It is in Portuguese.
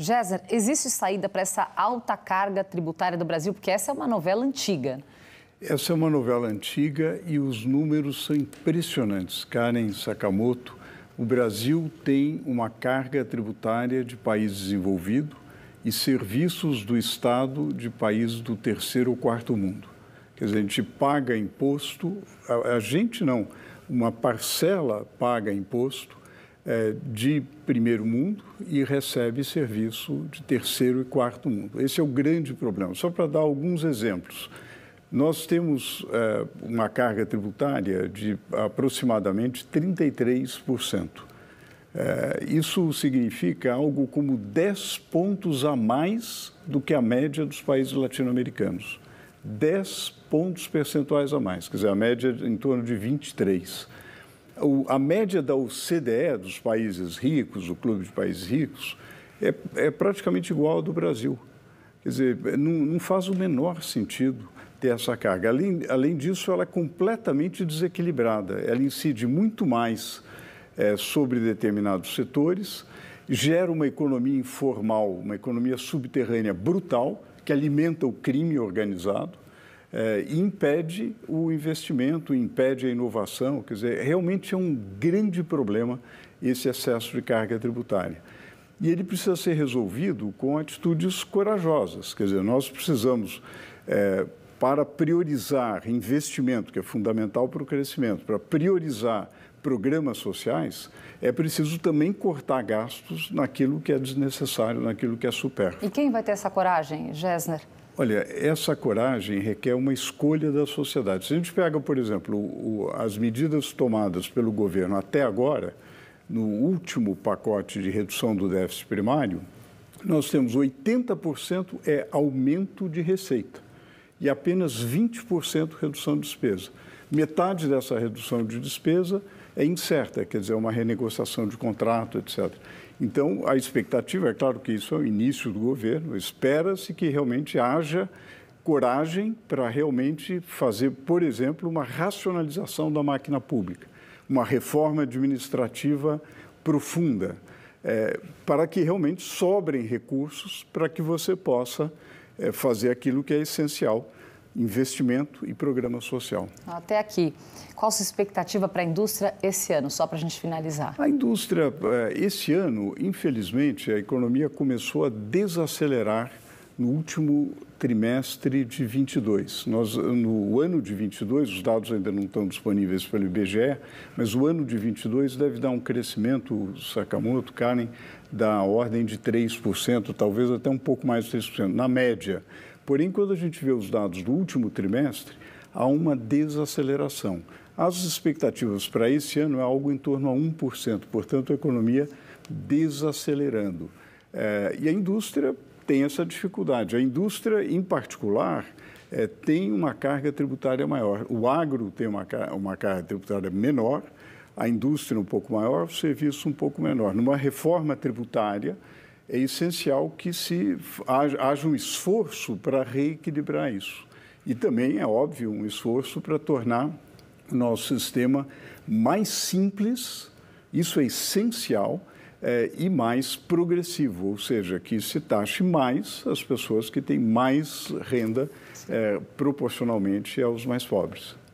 Géser, existe saída para essa alta carga tributária do Brasil? Porque essa é uma novela antiga. Essa é uma novela antiga e os números são impressionantes. Karen Sakamoto, o Brasil tem uma carga tributária de país desenvolvido e serviços do Estado de país do terceiro ou quarto mundo. Quer dizer, a gente paga imposto, a, a gente não, uma parcela paga imposto é, de primeiro mundo e recebe serviço de terceiro e quarto mundo. Esse é o grande problema. Só para dar alguns exemplos. Nós temos é, uma carga tributária de aproximadamente 33%. É, isso significa algo como 10 pontos a mais do que a média dos países latino-americanos. 10 pontos percentuais a mais, quer dizer, a média é em torno de 23. O, a média da OCDE, dos países ricos, o clube de países ricos, é, é praticamente igual à do Brasil. Quer dizer, não, não faz o menor sentido ter essa carga. Além, além disso, ela é completamente desequilibrada. Ela incide muito mais é, sobre determinados setores, gera uma economia informal, uma economia subterrânea brutal, que alimenta o crime organizado é, impede o investimento, impede a inovação. Quer dizer, realmente é um grande problema esse excesso de carga tributária. E ele precisa ser resolvido com atitudes corajosas. Quer dizer, nós precisamos, é, para priorizar investimento, que é fundamental para o crescimento, para priorizar programas sociais, é preciso também cortar gastos naquilo que é desnecessário, naquilo que é supérfluo. E quem vai ter essa coragem, Gessner? Olha, essa coragem requer uma escolha da sociedade. Se a gente pega, por exemplo, o, as medidas tomadas pelo governo até agora, no último pacote de redução do déficit primário, nós temos 80% é aumento de receita e apenas 20% redução de despesa. Metade dessa redução de despesa é incerta, quer dizer, é uma renegociação de contrato, etc. Então, a expectativa, é claro que isso é o início do governo, espera-se que realmente haja coragem para realmente fazer, por exemplo, uma racionalização da máquina pública, uma reforma administrativa profunda, é, para que realmente sobrem recursos para que você possa é, fazer aquilo que é essencial investimento e programa social. Até aqui. Qual a sua expectativa para a indústria esse ano, só para a gente finalizar? A indústria, eh, esse ano, infelizmente, a economia começou a desacelerar no último trimestre de 22. Nós, no ano de 22, os dados ainda não estão disponíveis pelo IBGE, mas o ano de 22 deve dar um crescimento, Sakamoto, Karen, da ordem de 3%, talvez até um pouco mais de 3%, na média. Porém, quando a gente vê os dados do último trimestre, há uma desaceleração. As expectativas para esse ano é algo em torno a 1%, portanto, a economia desacelerando. É, e a indústria tem essa dificuldade. A indústria, em particular, é, tem uma carga tributária maior. O agro tem uma, uma carga tributária menor, a indústria um pouco maior, o serviço um pouco menor. Numa reforma tributária, é essencial que se haja um esforço para reequilibrar isso. E também é óbvio um esforço para tornar o nosso sistema mais simples, isso é essencial, eh, e mais progressivo, ou seja, que se taxe mais as pessoas que têm mais renda eh, proporcionalmente aos mais pobres.